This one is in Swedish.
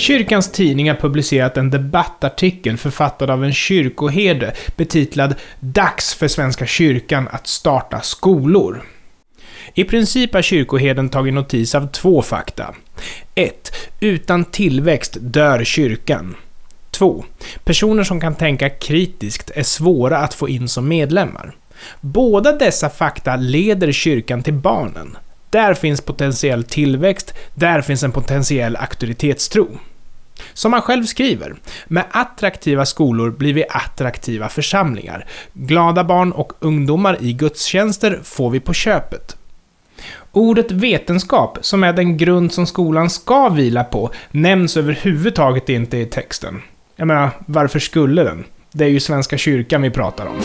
Kyrkans tidning har publicerat en debattartikel författad av en kyrkoherde betitlad “Dags för Svenska kyrkan att starta skolor”. I princip har kyrkoherden tagit notis av två fakta. 1. Utan tillväxt dör kyrkan. 2. Personer som kan tänka kritiskt är svåra att få in som medlemmar. Båda dessa fakta leder kyrkan till barnen. Där finns potentiell tillväxt, där finns en potentiell auktoritetstro. Som han själv skriver, med attraktiva skolor blir vi attraktiva församlingar. Glada barn och ungdomar i gudstjänster får vi på köpet. Ordet vetenskap, som är den grund som skolan ska vila på, nämns överhuvudtaget inte i texten. Jag menar, varför skulle den? Det är ju Svenska kyrkan vi pratar om.